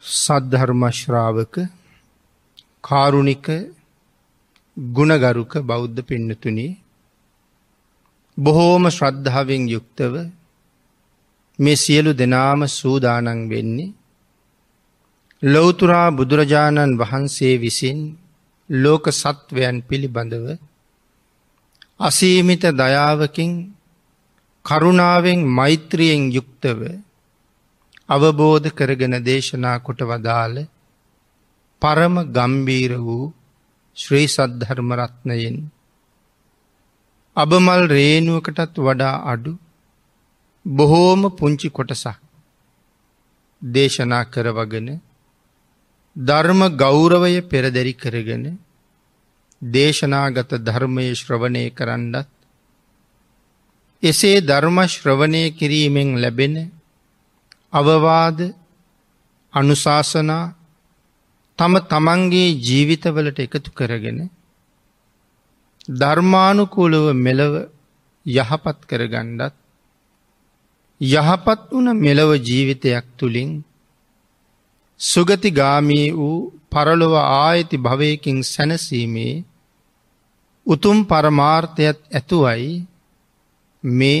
සද්ධර්මශ්‍රාවක කාරුණික ගුණගරුක බෞද්ධ පින්නතුනි බොහෝම ශ්‍රද්ධාවෙන් යුක්තව මේ සියලු දෙනාම සූදානන් වෙන්නේ ලොවතුරා බුදුරජාණන් වහන්සේ විසින් ලෝක සත්වයන් පිළිබඳව අසීමිත දයාවකින් කරුණාවෙන් මෛත්‍රියෙන් යුක්තව අවබෝධ කරගෙන දේශනා කොට වදාළ පරම ගම්බීර වූ ශ්‍රී සද්ධර්මරත්නයෙන්. අබමල් රේනුවකටත් වඩා අඩු බොහෝම පුංචි කොටසක් දේශනා කරවගෙන ධර්ම ගෞරවය පෙරදැරි කරගෙන දේශනාගත ධර්මය ශ්‍රවණය කරන්නත් එසේ ධර්ම ශ්‍රවණය කිරීමෙන් ලැබෙන අවවාද අනුශාසනා තම තමන්ගේ ජීවිතවලට එකතු කරගෙන ධර්මානුකූලව මෙලව යහපත් කරගණ්ඩත් යහපත් වන මෙලව ජීවිතයක් තුළින් සුගති ගාමී වූ පරලොව ආයති භවයකින් සැනසීමේ උතුම් පරමාර්ථයත් ඇතුවයි මේ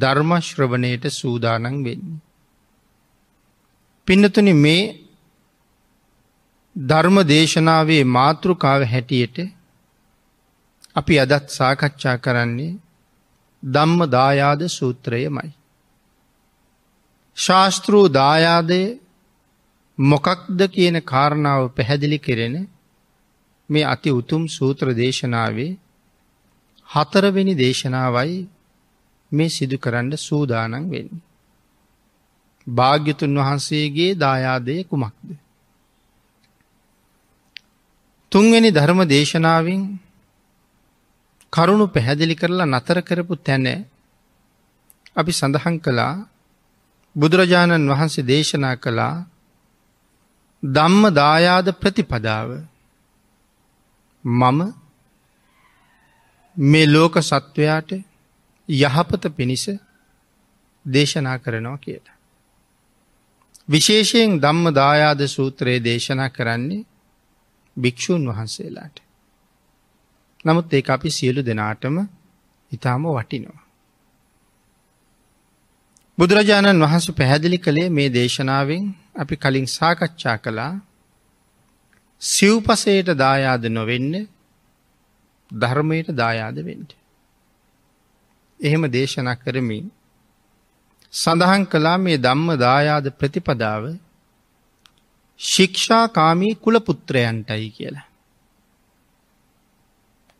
ධර්මශ්‍රවණයට සූදානන් වෙන්නේ. පින්නතුනි මේ ධර්ම දේශනාවේ මාතෘකාව හැටියට අපි අදත් සාකච්ඡා කරන්නේ ධම්ම දායාද සූත්‍රයමයි. ශාස්තෘූ දායාදය මොකක්ද කියන කාරණාව පැහැදිලි කෙරෙන මේ අති උතුම් සූත්‍ර දේශනාවේ හතරවෙනි දේශනාවයි මේ සිදු කරන්න සූදානන් වෙන්නේ. භාග්‍යතුන් වහන්සේගේ දායාදය කුමක්ද. තුන්වෙනි ධර්ම දේශනාවෙන් කරුණු පැහැදිලි කරලා නතර කරපු තැන අපි සඳහන් කළා බුදුරජාණන් වහන්සේ දේශනා කළා ධම්ම දායාද ප්‍රතිපදාව මම මේ ලෝක සත්වයාට යහපත පිණිස දේශනා කරනවා කියලා. විශේෂයෙන් ධම්ම දායාද සූත්‍රයේ දේශනා කරන්නේ භික්‍ෂූන් වහන්සේලාට. නමුත් ඒ අපි සියලු දෙනාටම ඉතාම වටිනවා. බුදුරජාණන් වහන්සු පැහැදිලි කළේ මේ දේශනාවෙන් අපි කලින් සාකච්ඡා කළා සිව්පසයට දායාද නොවෙන්න ධර්මයට දායාද වෙන්ට. එහෙම දේශනා කරමින් සඳහන් කලා මේ ධම්ම දායාද ප්‍රතිපදාව ශික්ෂාකාමී කුලපුත්‍රයන්ටයි කියලා.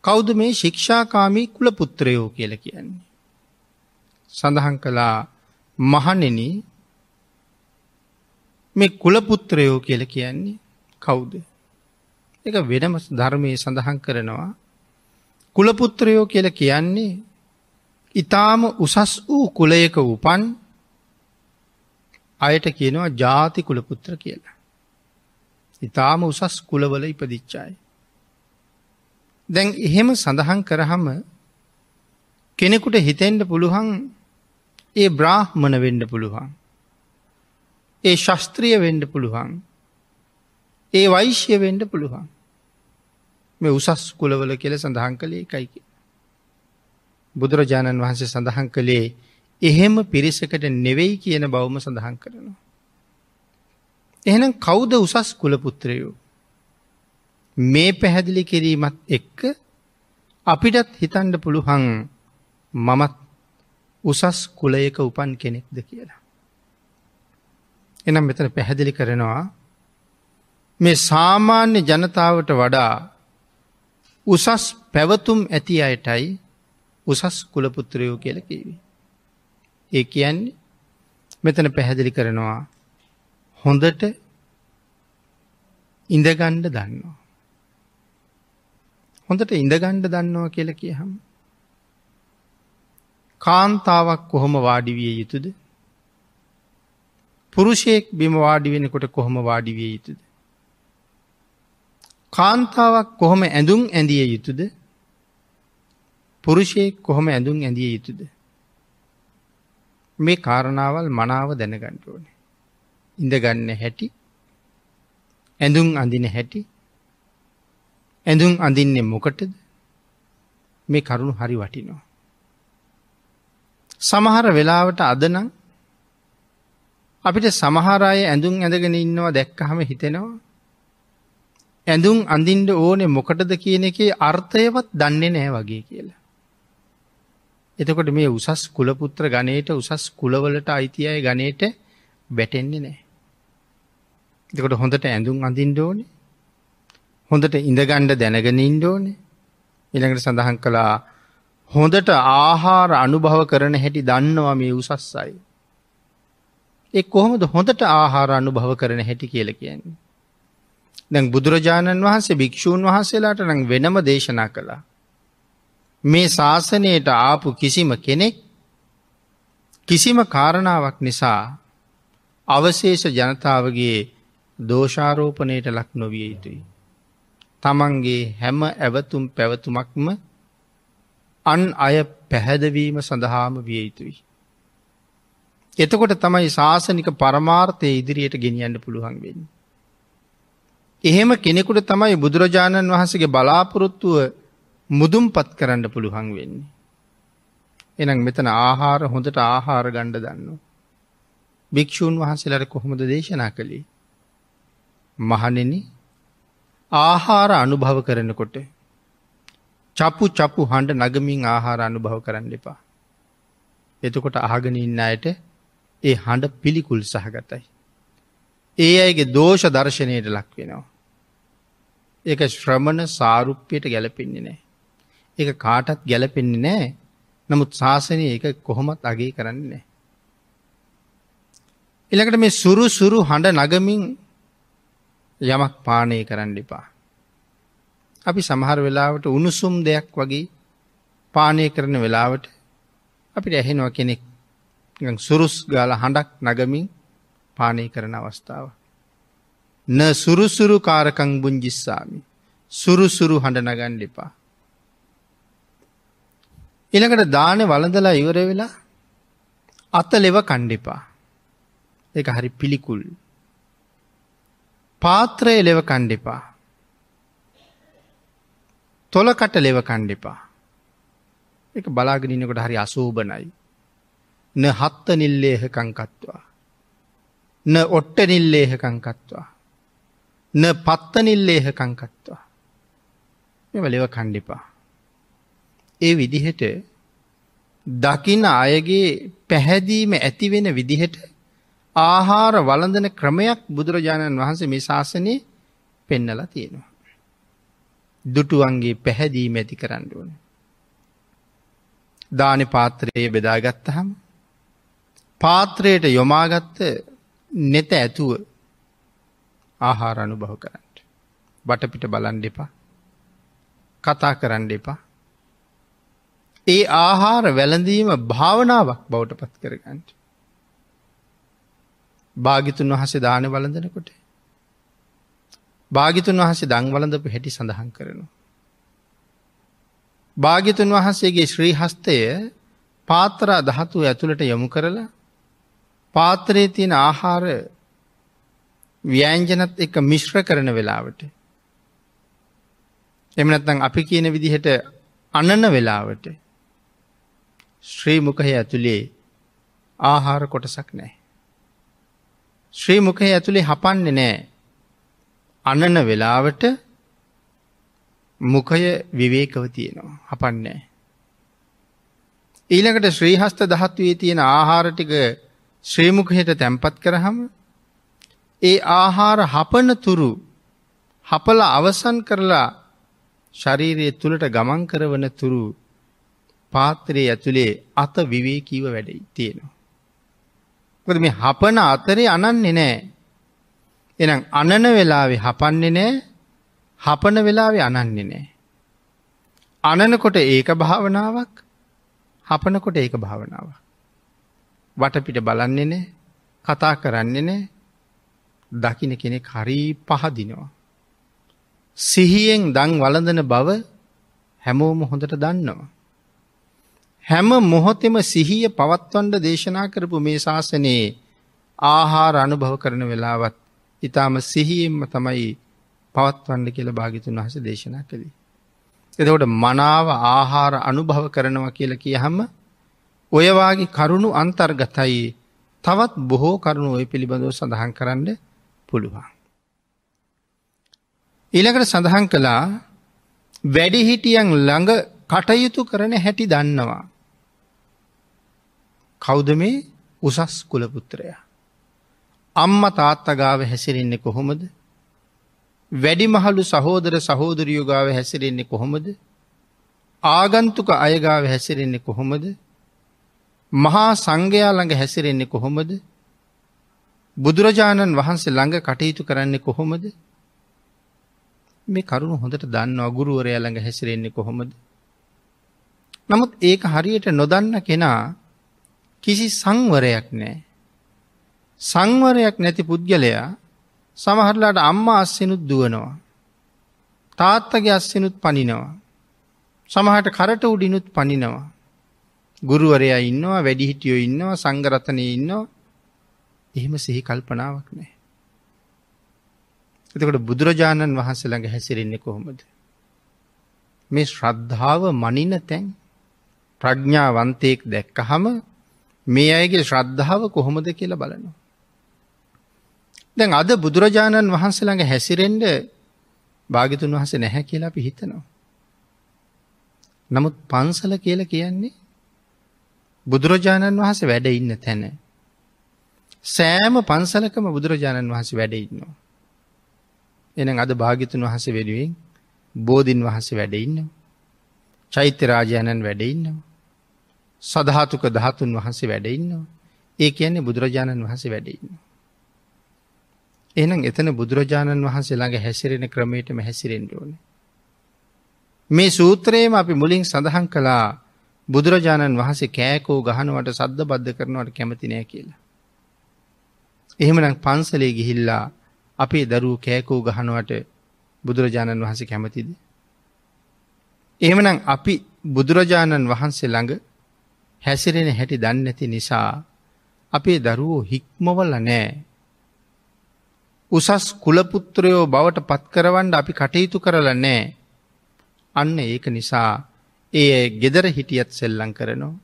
කෞුද මේ ශික්ෂාකාමී කුලපුත්‍රයෝ කියල කියන්නේ. සඳහන් කලා මහනෙන මේ කුලපුත්‍රයෝ කියල කියන්නේ කවුද. එක වෙනම ධර්මය සඳහන් කරනවා කුලපුත්‍රයෝ කියල කියන්නේ ඉතාම උසස් වූ කුලයක උපන් අයට කියනවා ජාති කුලපුත්‍ර කියලා. ඉතාම උසස් කුලවල ඉපදිච්චායි. දැන් එහෙම සඳහන් කරහම කෙනෙකුට හිතෙන්ට පුළුවන් ඒ බ්‍රාහ්මණ වෙන්ඩ පුළුවන්. ඒ ශස්ත්‍රිය වෙන්ඩ පුළුවන්. ඒ වෛශ්‍ය වෙන්ඩ පුළුවන්. මේ උසස් කුලවල කියල සඳහන් කළේ එකයිකි. බුදුරජාණන් වහන්සේ සඳහන් කළේ එහෙම පිරිසකට නෙවෙයි කියන බවම සඳහන් කරනවා. එහෙනම් කෞුද උසස් කුලපුත්‍රයෝ. මේ පැහැදිලි කිරීමත් එක්ක අපිටත් හිතන්ඩ පුළුහන් මමත් උසස් කුලයක උපන් කෙනෙක්ද කියලා. එනම් මෙතන පැහැදිලි කරනවා මේ සාමාන්‍ය ජනතාවට වඩා උසස් පැවතුම් ඇති අයටයි උසස් කුලපුත්‍රයෝ කියල කීවි. ඒ කියන්නේ මෙතන පැහැදිලි කරනවා හොඳට ඉඳගණ්ඩ දන්නවා. හොඳට ඉඳගණ්ඩ දන්නවා කියල කියහම්. කාන්තාවක් කොහොම වාඩිවිය යුතුද පුරුෂයෙක් බිම වාඩි වෙනකොට කොහොම වාඩිවිය යුතුද. කාන්තාවක් කොහොම ඇඳුම් ඇඳිය යුතුද පුරුෂයෙක් කොහොම ඇඳුම් ඇඳිය යුතුද. මේ කාරණාවල් මනාව දැනගන්නට ඕනේ. ඉඳගන්න හැටි ඇඳුම් අඳින හැටි ඇඳුම් අඳින්නේ මොකටද මේ කරුණු හරි වටිනවා. සමහර වෙලාවට අදනම් අපිට සමහරය ඇඳුම් ඇඳගෙන ඉන්නවා දැක්කහම හිතෙනවා. ඇඳුම් අඳින්ඩ ඕනේ මොකටද කියන එකේ අර්ථයවත් දන්නේ නෑ වගේ කියලා. එතකොට මේ උසස් කුලපුත්‍ර ගණයට උසස් කුලවලට අයිති අය ගණයට බැටෙන්නේ නෑ. එතකොට හොඳට ඇඳුම් අඳින්ඩ ඕන හොඳට ඉඳගණ්ඩ දැනගෙන ඉන්ඩෝන ඉළඟට සඳහන් කළා හොඳට ආහාර අනුභව කරන හැටි දන්නවා මේ උසස් අයි. එක් කොහොමද හොඳට ආහාර අනුභව කරන හැටි කියල කියන්නේ. දැන් බුදුරජාණන් වහන්සේ භික්‍ෂූන් වහන්සේලාට නං වෙනම දේශනා කළා. මේ ශාසනයට ආපු කිසිම කෙනෙක් කිසිම කාරණාවක් නිසා අවශේෂ ජනතාවගේ දෝෂාරෝපණයට ලක් නොවිය යුතුයි. තමන්ගේ හැම ඇවතුම් පැවතුමක්ම අන් අය පැහැදවීම සඳහාම විය යුතුයි. එතකොට තමයි ශාසනික පරමාර්ථය ඉදිරියට ගෙනියන්න පුළුවන් වෙන්න. එහෙම කෙනෙකුට තමයි බුදුරජාණන් වහන්සගේ බලාපොරොත්තුව මුදුම්පත් කරන්න පුළුවන් වෙන්නේ. එනම් මෙතන ආහාර හොඳට ආහාර ගණ්ඩ දන්න. භික්‍ෂූන් වහන්සේලට කොහොමද දේශනා කළේ. මහනෙන ආහාර අනුභව කරනකොට චපු චපු හඬ නගමින් ආහාර අනුභව කරන්න එපා. එතකොට අහගෙන ඉන්න අයට ඒ හඬ පිළිකුල් සහගතයි. ඒ අයගේ දෝෂ දර්ශනයට ලක් වෙනවා. එක ශ්‍රමණ සාරුප්‍යයට ගැලපෙන්නේ නෑ. ඒක කාටත් ගැලපෙන්නේ නෑ. නමුත් ශාසනය ඒක කොහොමත් අගේ කරන්නේ නෑ. එළකට මේ සුරු සුරු හඬ නගමින් යමක් පානය කරන්න එපා. අපි සමහර වෙලාවට උණුසුම් දෙයක් වගේ පානය කරන වෙලාවට අපිට ඇහෙනවා කෙනෙක් සුරුස් ගාල හඬක් නගමින් පානය කරන අවස්ථාව. න සුරුසුරු කාරකං බුංජිස්සාමි සුරුසුරු හඬ නගන්න එපා. ඊළඟට දානේ වළඳලා ඉවර වෙලා අතලෙව කණ්ඩෙපා. ඒක හරි පිළිකුල්. පාත්‍රය ලෙව කණ්ඩෙපා. තොලකට ලෙව කණ්ඩෙපා. එක බලාගෙනනකොට හරි අසෝභනයි. න හත්ත නිල්ලේහකංකත්වා. න ඔට්ට නිල්ලේහකංකත්වා. න පත්ත නිල්ලේහකංකත්වා. මෙ ලෙව කණ්ඩිපා. ඒ විදිහට දකින අයගේ පැහැදීම ඇතිවෙන විදිහට ආහාර වලඳන ක්‍රමයක් බුදුරජාණන් වහන්සේ මේ ශාසනය පෙන්නලා තියෙනවා. දුටුවන්ගේ පැහැදීම ඇති කරන්න ඕන. දාන පාත්‍රයේ බෙදාගත්තහම පාත්‍රයට යොමාගත්ත නෙත ඇතුව ආහාර අනුභව කරන්න. බටපිට බලන් දෙපා කතා කරන්න එපා ඒ ආහාර වැළඳීම භාවනාවක් බවට පත් කරගන්නට. භාගිතුන් වහසේ දාන වලඳනකොට. භාගිතුන් වහසේ දං වලඳපු හැටි සඳහන් කරනවා. භාගිතුන් වහන්සේගේ ශ්‍රී හස්තය පාතර දහතුව ඇතුළට යොමු කරලා පාතරයේ තියෙන ආහාර ව්‍යෑංජනත් එක මිශ්‍ර කරන වෙලාවට. එමනත්තං අපි කියන විදිහට අනන වෙලාවට ශ්‍රී මුඛය ඇතුළේ ආහාර කොටසක් නැහැ. ශ්‍රී මුඛය ඇතුළේ හපන්නේ නැහැ. අනන වෙලාවට මුඛය විවේකව තියෙනවා. හපන්නේ ඊළඟට ශ්‍රී හස්ත ධාතුවේ තියෙන ආහාර ටික ශ්‍රී මුඛයට තැම්පත් කරාම ඒ ආහාර හපන තුරු හපලා අවසන් කරලා ශරීරය තුලට ගමන් කරවන තුරු පාත්‍රයේ ඇතුළේ අත විවේකීව වැඩයි තියෙනවා. මොකද මේ හපන අතරේ අනන්නේ නැහැ. එහෙනම් අනන වෙලාවේ හපන්නේ නැහැ. හපන වෙලාවේ අනන්නේ නැහැ. අනනකොට ඒක භාවනාවක් හපනකොට ඒක භාවනාවක්. වටපිට බලන්නේ නැහැ. කතා කරන්නේ නැහැ. දකින්න කෙනෙක් හරි පහදිනවා. සිහියෙන් දන් වළඳන බව හැමෝම හොඳට දන්නවා. හැම මොහොතෙම සිහිය පවත්වන්ඩ දේශනා කරපු මේ ශාසනයේ ආහාර අනුභව කරන වෙලාවත් ඉතාම සිහියෙන්ම තමයි පවත්වන්න කියල භාගිතුන් වහස දේශනා කළේ. එතකොට මනාව ආහාර අනුභව කරනවා කියල කිය හම ඔයවාගේ කරුණු අන්තර්ගතයි තවත් බොහෝ කරුණු ඔය පිළිබඳව සඳහන් කරන්න පුළුවන්. ඊළකට සඳහන් කළා වැඩිහිටියන් ළඟ කටයුතු කරන හැටි දන්නවා. කෞද මේ උසස් කුලපුත්‍රයා. අම්ම තාත්තගාව හැසිරෙන්නේ කොහොමද වැඩිමහලු සහෝදර සහෝදරියෝගාව හැසිරෙන්නේ කොහොමද ආගන්තුක අයගාව හැසිරෙන්නේ කොහොමද මහා සංඝයා ළඟ හැසිරෙන්නේ කොහොමද බුදුරජාණන් වහන්සේ ළඟ කටයුතු කරන්නේ කොහොමද මේ කරුණු හොඳට දන්න අගුරුවරයා ළඟ හැසිරෙන්නේ කොහොමද නමුත් ඒක හරියට නොදන්න කෙනා කිසි සංවරයක් නෑ. සංවරයක් නැති පුද්ගලයා සමහරලාට අම්මා අස්සෙනුත් දුවනවා. තාත්තගේ අස්සෙනුත් පනිනවා. සමහට කරට උඩිනුත් පනිනවා. ගුරුවරයා ඉන්නවා වැඩිහිටියෝ ඉන්නවා සංගරතනය ඉන්නවා එහෙම සිහි කල්පනාවක් නෑ. එතකොට බුදුරජාණන් වහන්සේ ළඟ හැසිරෙන්නේ කොහොමද. මේ ශ්‍රද්ධාව මනින තැන් ප්‍රඥාවන්තයෙක් දැක්ක හම මේ අයගේ ශ්‍රද්ධාව කොහොමද කියලා බලනවා. දැන් අද බුදුරජාණන් වහන්සේළඟ හැසිරෙන්ඩ භාගිතුන් වහස නැහැ කියලා අපි හිතනවා. නමුත් පන්සල කියල කියන්නේ බුදුරජාණන් වහස වැඩ ඉන්න තැන. සෑම පන්සලකම බුදුරජාණන් වහස වැඩඉන්නවා. එන අද භාගිතුන් වහස වෙනුවෙන් බෝධීන් වහස වැඩඉන්න. චෛත්‍ය රාජාණන් වැඩඉන්නවා. සදහතුක දහතුන් වහන්සේ වැඩඉන්නවා. ඒ කියන්නේ බුදුරජාණන් වහන්සේ වැඩඉන්න. එනම් එතන බුදුරජාණන් වහන්සේ ළඟ හැසිරෙන ක්‍රමයටම හැසිරෙන්ඩෝන. මේ සූත්‍රයේම අපි මුලින් සඳහන් කලා බුදුරජාණන් වහන්සේ කෑකෝ ගහනුවට සද්ධ බද්ධ කරනවට කැමතිනය කියලා. එහෙමනම් පන්සලේ ගිහිල්ලා අපේ දරූ කෑකෝ ගහනුවට බුදුරජාණන් වහන්සේ කැමතිද. එහෙමනම් අපි බුදුරජාණන් වහන්සේ ළඟ හැසිරෙන හැටි දන්නැති නිසා අපේ දරුවෝ හික්මවල නෑ. උසස් කුලපුත්‍රයෝ බවට පත්කරවන්ඩ අපි කටයුතු කරලා නෑ. අන්න ඒක නිසා ඒ ගෙදර හිටියත් සෙල්ලං කරනවා.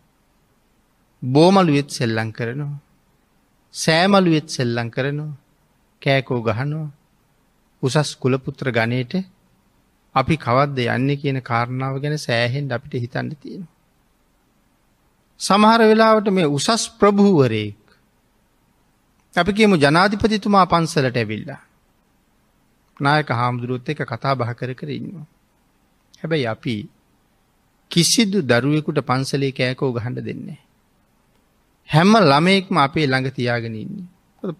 බෝමලුවෙත් සෙල්ලං කරනවා. සෑමලුවෙත් සෙල්ලං කරනවා කෑකෝ ගහනවා උසස් කුලපුත්‍ර ගණයට අපි කවද්ද යන්න කියන කාරණාව ගැන සෑහෙන් අපිට හිතන්න තියෙනවා. සමහර වෙලාවට මේ උසස් ප්‍රභූවරයෙක් අපි කියමු ජනාධිපතිතුමා පන්සලට ඇවිල්ලා. නායක හාමුදුරුවොත් එක කතා බහ කර කර ඉන්නවා. හැබැයි අපි කිසිදු දරුවෙකුට පන්සලේ කෑකෝ ගහඩ දෙන්නේ. හැම ළමයෙක්ම අපේ ළඟ තියාගෙන ඉන්නේ.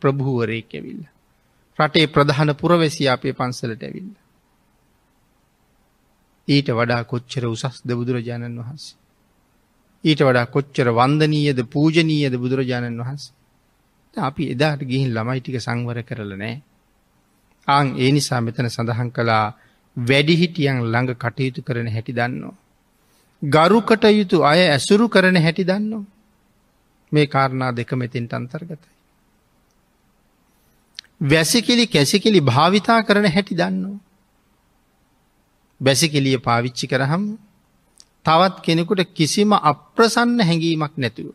ප්‍රභූවරයෙක් ඇවිල්ල. රටේ ප්‍රධාන පුරවැසි අපේ පන්සලට ඇවිල්ල. ඊට වඩා කොච්චර උසස් ද බුදුරජාණන් වහන්සේ. ඊට වඩා කොච්චර වන්දනීයද පූජනීයද බුදුරජාණන් වහන්ස. අපි එදාට ගිහින් ළමයි ටික සංවර කරල නෑ. ආං ඒ නිසා මෙතන සඳහන් කළා වැඩිහිටියන් ළඟ කටයුතු කරන හැටි දන්නවා. ගරුකට යුතු අය ඇසුරු කරන හැටි දන්නවා. මේ කාරණා දෙක මෙතින්ට අන්තර්ගතයි. වැසිකිලි කැසිකිලි භාවිතා කරන හැටි දන්නවා. බැසිකිලිය පාවිච්චි කරහම් තවත් කෙනෙකුට කිසිම අප්‍රසන්න හැඟීමක් නැතුව.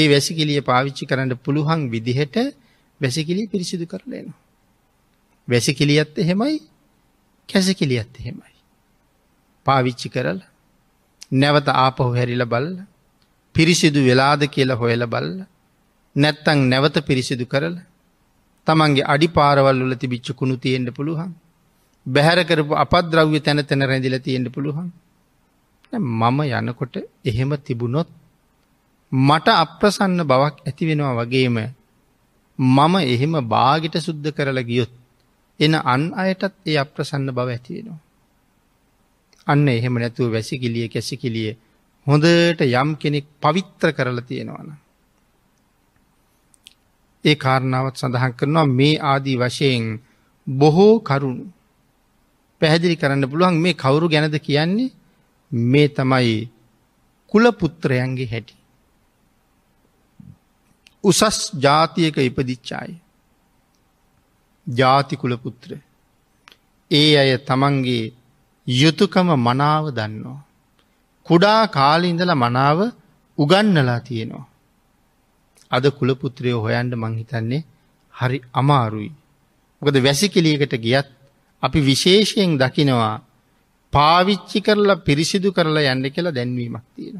ඒ වැසිකිලිය පාවිච්චි කරන්න පුළුවන් විදිහට වැසිකිලි පිරිසිදු කරලයනවා. වැසිකිලියත් එහෙමයි කැසකිලියත් එහෙමයි. පාවිච්චි කරල නැවත ආපහු හැරිල බල්ල පිරිසිදු වෙලාද කියලා හොයල බල්ල නැත්තං නැවත පිරිසිදු කරල තමන්ගේ අඩි පාරවල්ල තිබිච්ච කුණු තියෙන්ට පුළුවන් බැහැර කරපු අපද්‍රව්‍ය තැන තැන රැඳිල තියෙන්ට පුළුවන් මම යනකොට එහෙම තිබුණොත් මට අප්‍රසන්න බවක් ඇති වෙනවා වගේම මම එහෙම බාගිට සුද්ධ කරලා ගියොත් එන අන් අයටත් ඒ අප්‍රසන්න බව ඇතිවෙනවා. අන්න එහෙම නැතුව වැසිකිලිය කැසිකිලිය හොඳට යම් කෙනෙක් පවිත්‍ර කරලා තියෙනවන. ඒ කාරණාවත් සඳහන් කරනවා මේ ආදී වශයෙන් බොහෝ කරුණු පැහැදිලි කරන්න පුළුවන් මේ කවුරු ගැනද කියන්නේ මේ තමයි කුලපුත්‍රයන්ගේ හැටි. උසස් ජාතියක ඉපදිච්චාය. ජාතිකුලපුත්‍ර. ඒ අය තමන්ගේ යුතුකම මනාව දන්නවා. කුඩා කාලිඉඳල මනාව උගන්නලා තියෙනවා. අද කුලපුත්‍රය හොයන්ට මංහිතන්නේ හරි අමාරුයි. මොකද වැසි කෙලියකට ගියත් අපි විශේෂයෙන් දකිනවා පාවිච්චි කරලා පිරිසිදු කරලා යන්න කියලා දැන්වීමක් තියෙන.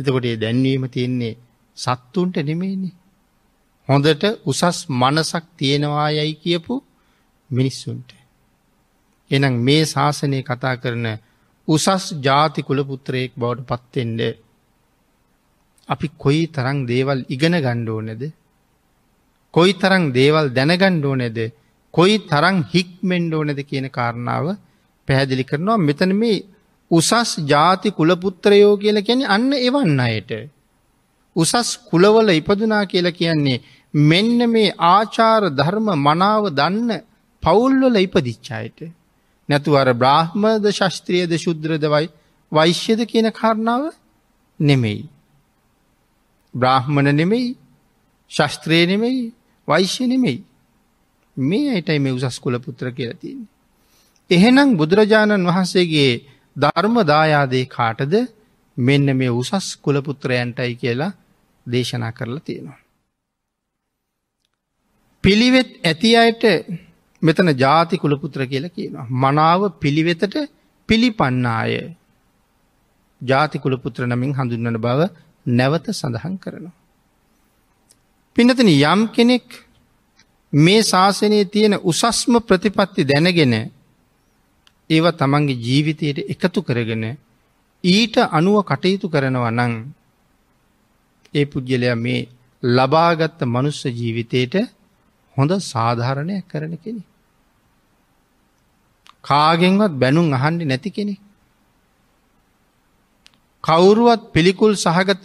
එතකොට ඒ දැන්වීම තියෙන්නේ සත්තුන්ට නෙමේනි. හොඳට උසස් මනසක් තියෙනවා යැයි කියපු මිනිස්සුන්ට. එනම් මේ ශාසනය කතා කරන උසස් ජාතිකුල පුත්‍රයෙක් බවට පත්තෙන්ඩ අපි කොයි තරං දේවල් ඉගෙන ගණ්ඩෝ නැද කොයි තරං දේවල් දැනගණ්ඩෝ නැද කොයි තරං හික්මෙන්ඩෝ නැද කියන කාරණාව පැහැදිලි කරනවා මෙතන මේ උසස් ජාති කුලපුත්‍රයෝ කියලා කියන්නේ අන්න එවන්න අයට. උසස් කුලවල ඉපදුනා කියලා කියන්නේ මෙන්න මේ ආචාර ධර්ම මනාව දන්න පවුල්වල ඉපදිච්ච අයට. නැතුව අර බ්‍රාහ්මද ශාස්ත්‍රීයද ශුද්‍රද වෛශ්‍යද කියන කාරණාව නෙමෙයි. බ්‍රාහ්මණ නෙමෙයි ශස්ත්‍රය නෙමෙයි වෛශ්‍ය නෙමෙයි. මේ අයටයි මේ උසස් කුල පුත්‍ර කියලා තියන්නේ. එහෙනම් බුදුරජාණන් වහන්සේගේ ධර්ම දායාදේ කාටද මෙන්න මේ උසස් කුලපුත්‍රයන්ටයි කියලා දේශනා කරලා තියෙනවා. පිළිවෙත් ඇති අයට මෙතන ජාති කුලපුත්‍ර කියලා කියනවා. මනාව පිළිවෙතට පිළිපන්නාය ජාති කුලපුත්‍ර නමින් හඳුන්වන බව නැවත සඳහන් කරනවා. පිනතන යම් කෙනෙක් මේ ශාසනයේ තියෙන උසස්ම ප්‍රතිපත්ති දැනගෙන ඒවා තමන්ගේ ජීවිතයට එකතු කරගෙන ඊට අනුව කටයුතු කරනවා නං ඒ පුද්ගලයා මේ ලබාගත්ත මනුස්ස ජීවිතයට හොඳ සාධාරණයක් කරන කෙනෙ. කාගෙන්වත් බැනුම් අහන්ඩි නැති කෙනෙ. කවුරුවත් පිළිකුල් සහගත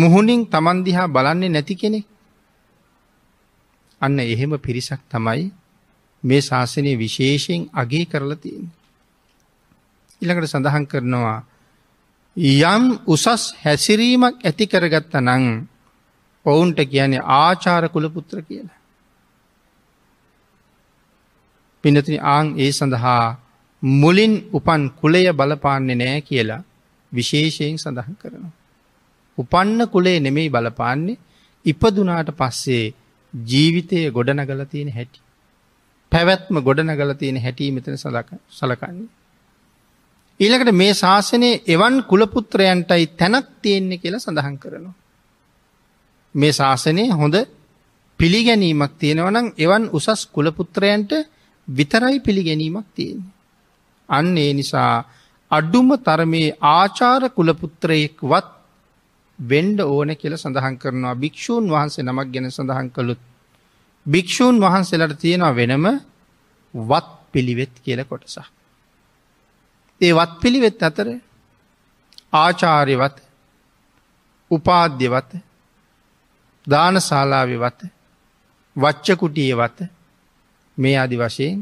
මුහුණින් තමන්දිහා බලන්නේ නැති කෙනෙ. අන්න එහෙම පිරිසක් තමයි මේ ශාසනය විශේෂයෙන් අගේ කරලා තියෙන. ඉළඟට සඳහන් කරනවා යම් උසස් හැසිරීමක් ඇති කරගත්ත නං ඔවුන්ට කියන්නේ ආචාර කුල පුත්‍ර කියලා. පිනතින ආං ඒ සඳහා මුලින් උපන් කුලය බලපාන්නේ නෑ කියලා විශේෂයෙන් සඳහන් කරනවා. උපන්න කුලේ නෙමෙයි බලපාන්නේ ඉපදුනාට පස්සේ ජීවිතය ගොඩනගල තියෙන හැටි. පැවැත්ම ගොඩනගල තියෙන හැටී මෙතන සලකන්නේ. ඊළකට මේ ශාසනයේ එවන් කුලපුත්‍රයන්ටයි තැනක් තියෙන්නේ කියලා සඳහන් කරනවා. මේ ශාසනයේ හොඳ පිළිගැනීමක් තියෙනවනම් එවන් උසස් කුලපුත්‍රයන්ට විතරයි පිළිගැනීමක් තියෙන්නේ. අන්න ඒ නිසා අඩුම තරමේ ආචාර කුලපුත්‍රයෙක්වත් වෙන්ඩ ඕන කියල සඳහන් කරනවා භික්‍ෂූන් වහන්සේ නමක් ගැන සඳහන් කළුත් භික්‍ෂූන් වහන්සේලට තියෙනවා වෙනම වත් පිළිවෙත් කියල කොටස. ඒ වත් පිළිවෙත් අතර ආචාර්යවත උපාද්‍යවත දානශාලාවිවත වච්චකුටියවත මේ අදි වශයෙන්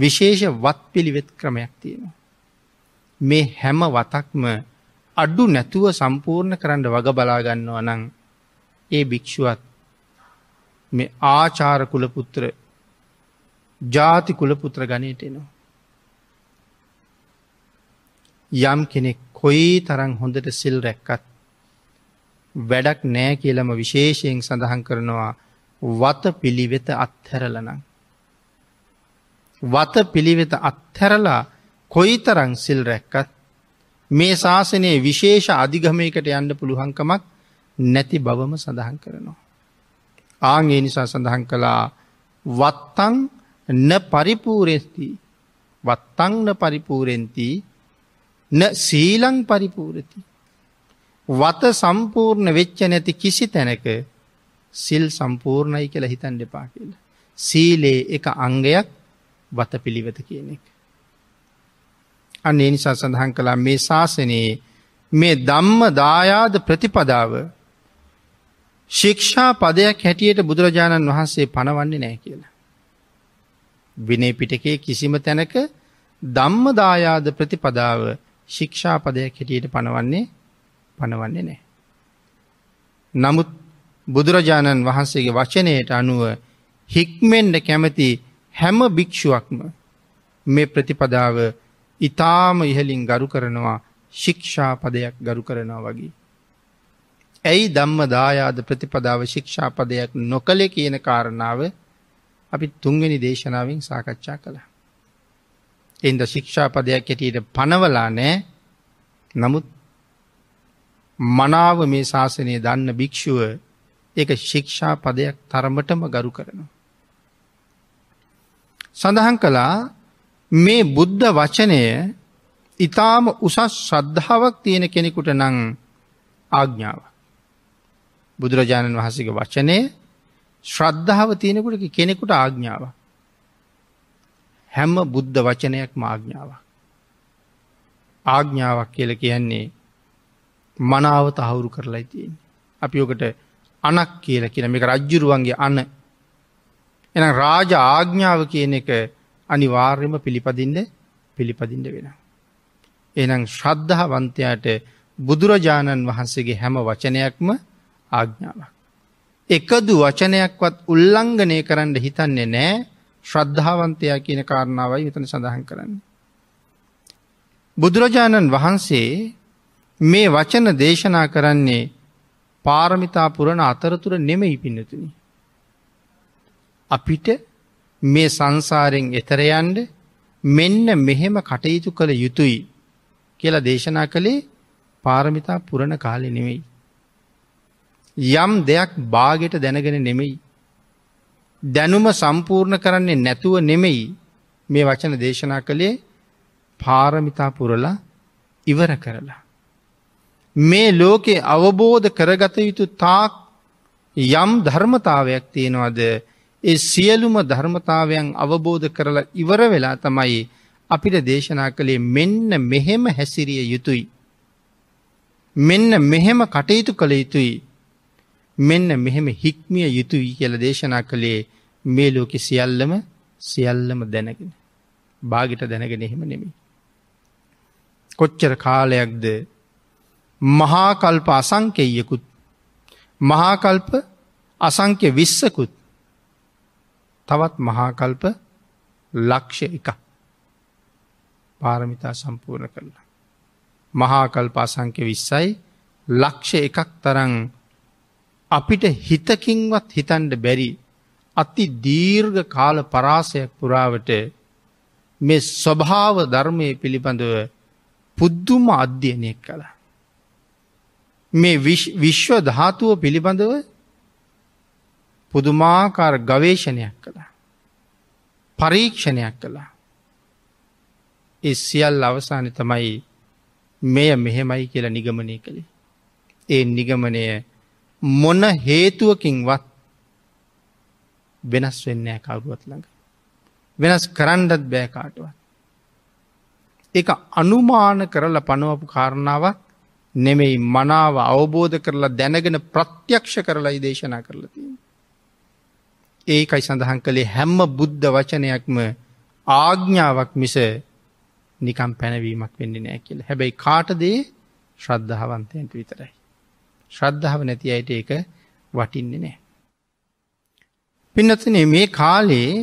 විශේෂ වත් පිළිවෙත් ක්‍රමයක් තියෙනවා. මේ හැම වතක්ම අඩු නැතුව සම්පූර්ණ කරන්න වග බලාගන්නවා නං ඒ භික්‍ෂුවත් මේ ආචාර කුලපුත්‍ර ජාති කුලපුත්‍ර ගණයට එනවා. යම් කෙනෙක් කොයි තරං හොඳට සිල් රැක්කත් වැඩක් නෑ කියලම විශේෂයෙන් සඳහන් කරනවා වත පිළිවෙත අත්හැරලනං. වත පිළිවෙත අත්හැරලා කොයි තරං සිල් රැක්කත් මේ ශාසනයේ විශේෂ අධිගමයකට යන්න පුළුවන්කමක් නැති බවම සඳහන් කරනවා. ආංගේ නිසා සඳහන් කළා වත්තං න පරිපූරෙස්ති වත්තංන පරිපූරෙන්ති න සීලං පරිපූරති. වත සම්පූර්ණ වෙච්ච නැති කිසි තැනක සිල් සම්පූර්ණයි කියලා හිතන් දෙපා කියල. සීලේ එක අංගයක් වත පිළිවෙත කියන එක. අන්නේ නිසා සඳහන් කලා මේ ශාසනයේ මේ දම්ම දායාද ප්‍රතිපදාව ශික්ෂා පදයක් හැටියට බුදුරජාණන් වහන්සේ පණවන්නේ නෑ කියලා. විනේ පිටකේ කිසිම තැනක ධම්මදායාද ප්‍රතිපදාව ශික්ෂා පදයක් හැටියට පණවන්නේ පණවන්නේ නෑ. නමුත් බුදුරජාණන් වහන්සේගේ වචනයට අනුව හික්මෙන්ට කැමති හැම භික්‍ෂුවක්ම මේ ප්‍රතිපදාව ඉතාම ඉහලින් ගරු කරනවා ශික්ෂා පදයක් ගරු කරනවා වගේ. ඇයි ධම්ම දායාද ප්‍රතිපදාව ශික්ෂාපදයක් නොකළේ කියන කාරණාව අපි තුන්ගනි දේශනාවෙන් සාකච්ඡා කළ. එන්ද ශික්ෂාපදයක් ඇටට පනවලා නෑ නමුත් මනාව මේ ශාසනය දන්න භික්‍ෂුව එක ශික්ෂා පදයක් තරමටම ගරු කරනවා. සඳහන් කළා මේ බුද්ධ වචනය ඉතාම උසස් ශ්‍රද්ධාවක් තියෙන කෙනෙකුට නං ආග්ඥාවක්. බුදුරජාණන් වහසක වචනය ශ්‍රද්ධාව තියෙනකුට කෙනෙකුට ආග්ඥාව. හැම බුද්ධ වචනයක් මාග්ඥාව. ආග්ඥාවක් කියල කියන්නේ මනාව තහවුරු කරලා තියෙන්. අපි ඕකට අනක් කියල කියන මේ රජ්ජුරුවන්ගේ අන එන රාජ ආග්ඥාව කියන එක අනිවාර්යම පිළිපදින්ට පිළිපදින්ට වෙන. එනම් ශ්‍රද්ධහවන්තයාට බුදුරජාණන් වහන්සේගේ හැම වචනයක්ම ආඥාවක්. එකදු වචනයක්වත් උල්ලංඝනය කරන්න හිතන්නේ නෑ ශ්‍රද්ධාවන්තයා කියන කාරණාවයි විතන සඳහන් කරන්න. බුදුරජාණන් වහන්සේ මේ වචන දේශනා කරන්නේ පාරමිතා පුරණ අතරතුර නෙමෙයි පින්නතුනි. අපිට මේ සංසාරෙන් එතරයන්ඩ මෙන්න මෙහෙම කටයුතු කළ යුතුයි කියලා දේශනා කළේ පාරමිතා පුරණ කාලෙ නෙවෙයි. යම් දෙයක් බාගෙට දැනගෙන නෙමෙයි. දැනුම සම්පූර්ණ කරන්නේ නැතුව නෙමෙයි මේ වචන දේශනා කළේ පාරමිතා පුරලා ඉවර කරලා. මේ ලෝකේ අවබෝධ කරගත යුතු තාක් යම් ධර්මතාවයක් තියෙනවද ඒ සියලුම ධර්මතාවයන් අවබෝධ කරලා ඉවර වෙලා තමයි අපිට දේශනා කළේ මෙන්න මෙහෙම හැසිරිය යුතුයි. මෙන්න මෙහෙම කටයුතු කළ යුතුයි මෙන්න මෙහෙම හික්මිය යුතුයි කියල දේශනා කළේ මේ ලෝකෙ සියල්ලම සියල්ලම දැනගෙන. බාගිට දැනගෙන එහෙම නෙමි. කොච්චර කාලයක්ද මහාකල්ප අසංකෙයකුත් මහාකල්ප අසංක්‍ය විස්සකුත් තවත් මහාකල්ප ලක්ෂ එක පාරමිතා සම්පූර්ණ කරලා. මහාකල්ප අසංක්‍ය විස්සයි ලක්ෂ එකක් තරන් අපිට හිතකින්වත් හිතන්ඩ බැරි අති දීර්ඝ කාල පරාසයක් පුරාවට මේ ස්වභාව ධර්මය පිළිබඳව පුද්දුම අධ්‍යයනයක් කළ. මේ විශ්ව ධාතුව පිළිබඳව පුදුමාකාර ගවේෂණයක් කළා. පරීක්ෂණයක් කළා. ඒ සියල් අවසාන තමයි මෙය මෙහෙමයි කියලා නිගමනය කළේ. ඒ නිගමනය මොන හේතුවකින්වත් වෙනස් වෙන්න කවරුවත් ළඟ. වෙනස් කරන්නත් බෑකාටවත්. එක අනුමාන කරලා පනුවපු කාරණාවක් නෙමෙයි මනාව අවබෝධ කරලා දැනගෙන ප්‍රත්‍යක්ෂ කරලා ඉදේශනා කරලති. ඒකයි සඳහන් කළේ හැම්ම බුද්ධ වචනයක්ම ආග්ඥාවක් මිස නිකම් පැනවීමක් වෙන්න නෑ කියල හැබැයි කාටදේ ශ්‍රද්ධාවන්තයන්ට විතරයි. ශ්‍රද්ධාව නැති අයට ඒක වටින්නේ නෑ. පින්නතන මේ කාලයේ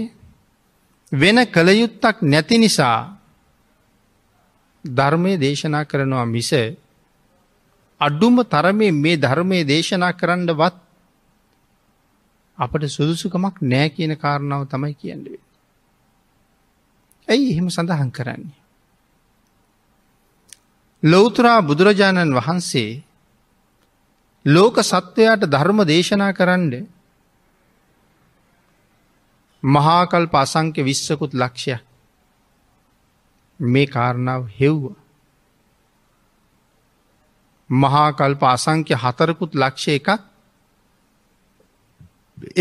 වෙන කළයුත්තක් නැති නිසා ධර්මය දේශනා කරනවා මිස අඩුම තරමේ මේ ධර්මය දේශනා කරන්නවත් අපට සුදුසුකමක් නෑ කියන කාරණාව තමයි කියන්නේ. ඇයි එහෙම සඳහන් කරන්නේ. ලෞතරා බුදුරජාණන් වහන්සේ ලෝක සත්වයාට ධර්ම දේශනා කරන්න මහාකල් පාසංක විශ්සකුත් ලක්ෂය මේ කාරණාව හෙව්වා. මහාකල් පාසංක්‍ය හතරකුත් ලක්ෂ එකක්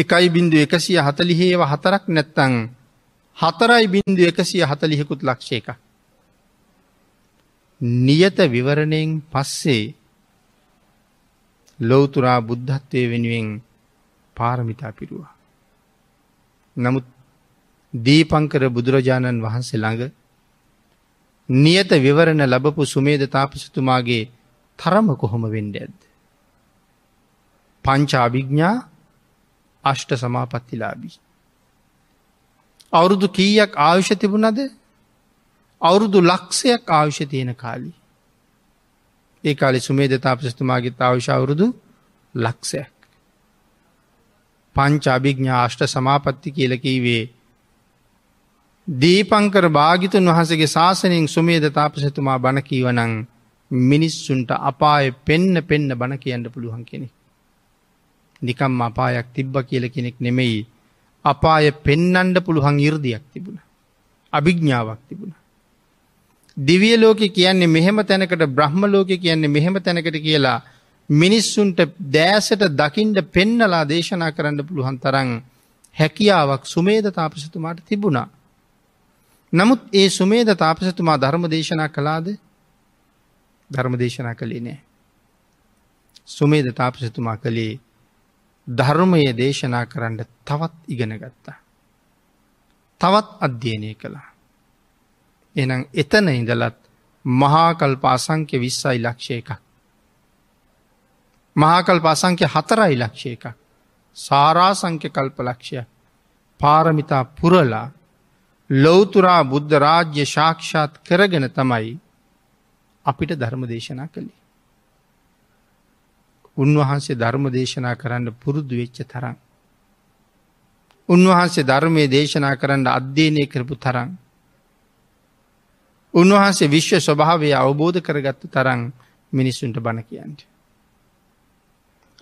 එකයි බින්දු එකසිය හතලිහේව හතරක් නැත්තං හතරයි බින්දු එකසිය හතලිහෙකුත් ලක්ෂ එක. නියත විවරණයෙන් පස්සේ ලොවතුරා බුද්ධත්වය වෙනුවෙන් පාරමිතා පිරුවා. නමුත් දීපංකර බුදුරජාණන් වහන්සේ ළඟ නියත විවරණ ලබපු සුමේද තාපසතුමාගේ තරම කොහොම වෙන්ඩ ඇද. පංචාභිග්ඥා අෂ්ට සමාපත්තිලාබී. අවුරුදු කීයක් ආවිශ්‍ය තිබුණද අවුරුදු ලක්ෂයක් ආවිශ්‍ය තියෙන කාලී. ඒ කාලෙ සුමේද තාපසතුමාගේ තාවශ අවුරුදු ලක්ෂයක්. පංචාභිග්ඥාෂ්ට සමාපත්ති කියලකීවේ. දීපංකර භාගිතුන් වහසගේ ශාසනයෙන් සුමේද තාපසතුමා බණකීවනං මිනිස්සුන්ට අපාය පෙන්න පෙන්න බණ කියන්න පුළුවන් කෙනෙ. නිකම් අපායක් තිබ්බ කියල කෙනෙක් නෙමෙයි. අපාය පෙන්නන්ඩ පුළුවන් ඉර්දියක් තිබුණ. අභිග්ඥාවක් තිබුණ. දිව්‍ය ලෝකේ කියන්නේ මෙහෙම තැනකට බ්‍රහ්ම ලෝකේ කියන්නේ මෙහෙම තැනකට කියලා මිනිස්සුන්ට දැසට දකින්ඩ පෙන්නලා දේශනා කරන්න පුළුවන් තරම් හැකියාවක් සුමේද තාපසතුමාට තිබුණා. නමුත් ඒ සුමේද තාපසතුමා ධර්ම දේශනා කළාද ධර්ම දේශනා කළේ නෑ. සුමේද තාපසතුමා කළේ ධර්මය දේශනා කරන්න තවත් ඉගෙන ගත්තා. තවත් අධ්‍යයනය කළා. එනම් එතන ඉඳලත් මහාකල්ප අසංක්‍ය විස්සයි ලක්ෂය එකක්. මහාකල්ප අසංක්‍ය හතරයි ලක්ෂය එකක් සාරාසංක්‍ය කල්ප ලක්ෂය පාරමිතා පුරලා ලෝතුරා බුද්ධ රාජ්‍ය ශාක්ෂාත් කරගෙන තමයි අපිට ධර්ම දේශනා කළේ. උන්වහන්සේ ධර්ම දේශනා කරන්න පුරුදු වෙච්ච තරම්. උන්වහන්සේ ධර්මය දේශනා කරන්න අධ්‍යයනය කරපු තරම් උන්වහන්සේ විශ්ව ස්වභාවය අවබෝධ කරගත්තු තරන් මිනිස්සුන්ට බණ කියන්ට.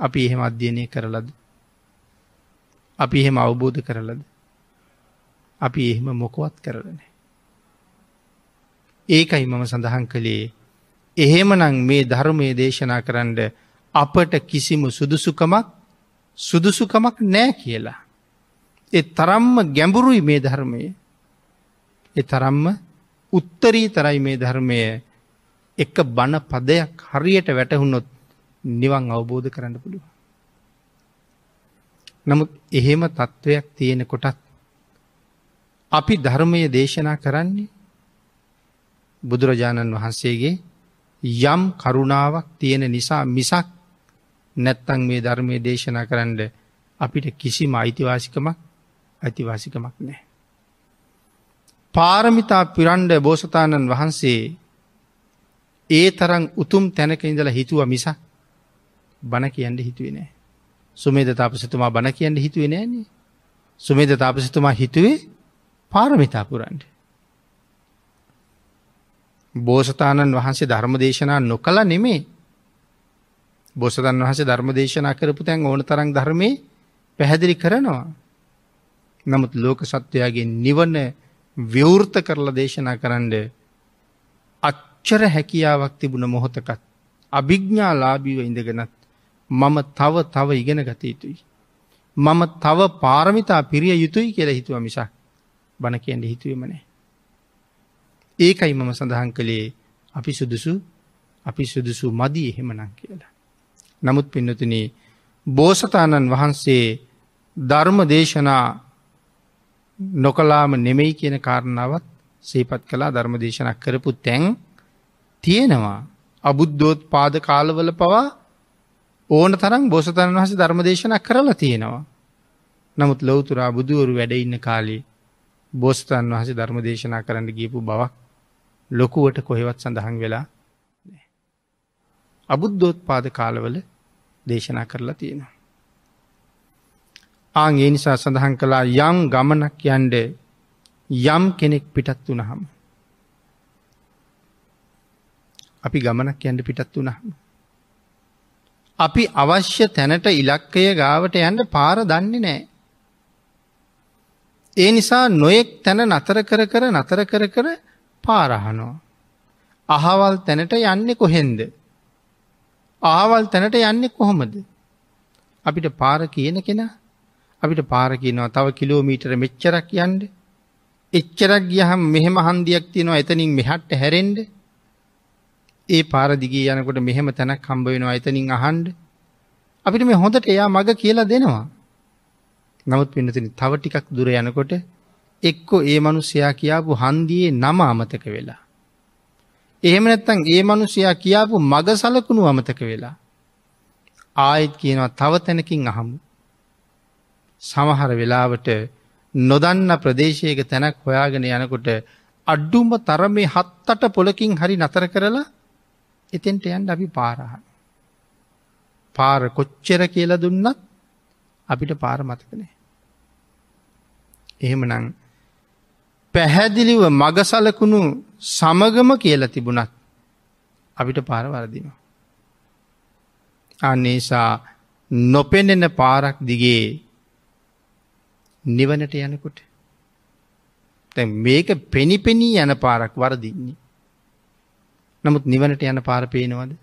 අපි එහෙම අධ්‍යයනය කරලද. අපි එහෙම අවබෝධ කරලද. අපි එහෙම මොකොවත් කරලන. ඒකයි මම සඳහන් කළේ එහෙමනං මේ ධර්මය දේශනා කරන්න අපට කිසිම සුදුසුකමක් සුදුසුකමක් නෑ කියලා. එ තරම්ම ගැඹුරුයි මේ ධර්මය එ තරම්ම උත්තරීතරයි මේ ධර්මය එක බණ පදයක් හරියට වැටහුණොත් නිවන් අවබෝධ කරන්න පුළුව. නමුත් එහෙම තත්ත්වයක් තියෙන කොටත් අපි ධර්මය දේශනා කරන්නේ බුදුරජාණන් වහන්සේගේ යම් කරුණාවක් තියෙන නිසා මිසක් නැත්තං මේ ධර්මය දේශනා කරන්න අපිට කිසිම අයිතිවාසිකමක් ඇතිවාසිකමක් නෑ. පාරමිතා පිරන්්ඩ බෝසතාණන් වහන්සේ ඒ තරම් උතුම් තැනක ඉඳලා හිතුව මිස බණ කියන්න හිතුවේ නෑ. සුමේද තාපසතුමා බණ කියන්න හිතුවේ නෑන සුමේද තාපසතුමා හිතුවේ පාරමිතා පුරන්ට. බෝසතාණන් වහන්සේ ධර්ම දේශනා නොකළ නෙමේ බෝසතන් වහසේ ධර්ම දේශනා කරපු තැන් ඕන තරන් ධර්මය පැහැදිලි කරනවා. නමුත් ලෝක සත්වයාගේ නිවන විවෘත කරලා දේශනා කරන්න අච්චර හැකියාවක් තිබුණ මොහොතකත් අභිග්ඥා ලාබීව ඉඳගෙනත් මම තව තව ඉගෙන ගත යුතුයි. මම තව පාරමිතා පිරිය යුතුයි කියල හිතුව මිසා බණ කියන්න හිතුවීමනේ. ඒකයි මම සඳහන් කළේ අපි සුදුසු අපි සුදුසු මදී එහෙමනං කියලා. නමුත් පින්නතුනේ බෝසතාණන් වහන්සේ ධර්ම දේශනා නොකලාම නෙමෙයි කියන කාරණාවත් සේපත් කලා ධර්ම දේශනක් කරපු තැන් තියෙනවා. අබුද්ධෝත් පාද කාලවල පවා ඕන තරම් බෝසතන් වහස ධර්ම දේශනක් කරලා තියෙනවා. නමුත් ලොවතුරා බුදුවරු වැඩ ඉන්න කාලේ බෝස්තන් වහස ධර්ම දේශනා කරන්න ගියපු බවක් ලොකුවට කොහෙවත් සඳහන් වෙලා අබුද්ධෝත් පාද කාලවල දේශනා කරලා තියෙනවා. ආං ඒ නිසා සඳහන් කළා යම් ගමනක් යන්ඩ යම් කෙනෙක් පිටත් වනහම. අපි ගමනක් යන්ඩ පිටත් වනහම. අපි අවශ්‍ය තැනට ඉලක්කය ගාවට යන්ට පාර දන්නේ නෑ. ඒ නිසා නොයෙක් තැන නතර කර කර නතර කර කර පාරහනෝ. අහවල් තැනට යන්නේ කොහෙන්ද. ආවල් තැනට යන්නේ කොහොමද. අපිට පාර කියන කෙනා අපිට පාර කියනවා තව කිලෝමීටර මෙච්චරක් යන්න එච්චරක් ගියහම මෙහෙම හන්දියක් තියෙනවා එතනින් මෙහාට හැරෙන්න ඒ පාර දිගේ යනකොට මෙහෙම තැනක් හම්බ වෙනවා එතනින් අහන්න අපිට මේ හොඳට එයා මග කියලා දෙනවා නමුත් වෙනතනි තව ටිකක් දුර යනකොට එක්කෝ ඒ මිනිසයා කියාපු හන්දියේ නම අමතක වෙලා එහෙම නැත්නම් ඒ මිනිසයා කියාපු මග සලකුණු අමතක වෙලා ආයෙත් කියනවා තව තැනකින් අහමු සමහර වෙලාවට නොදන්න ප්‍රදේශයක තැනක් හොයාගෙන යනකොට අඩ්ඩුම තරමේ හත්තට පොලකින් හරි නතර කරලා එතෙන්ට යන් අපි පාරහ. පාර කොච්චර කියලා දුන්නත් අපිට පාර මතකනේ. එහෙමනං පැහැදිලිව මගසලකුණු සමගම කියලා තිබුණත් අපිට පාර වරදිනවා. අන්නේසා නොපෙනෙන පාරක් දිගේ නිවනට යනකොට. තැන් මේක පෙනිපෙනී යන පාරක් වරදින්නේ. නමුත් නිවනට යන පාර පේනවද.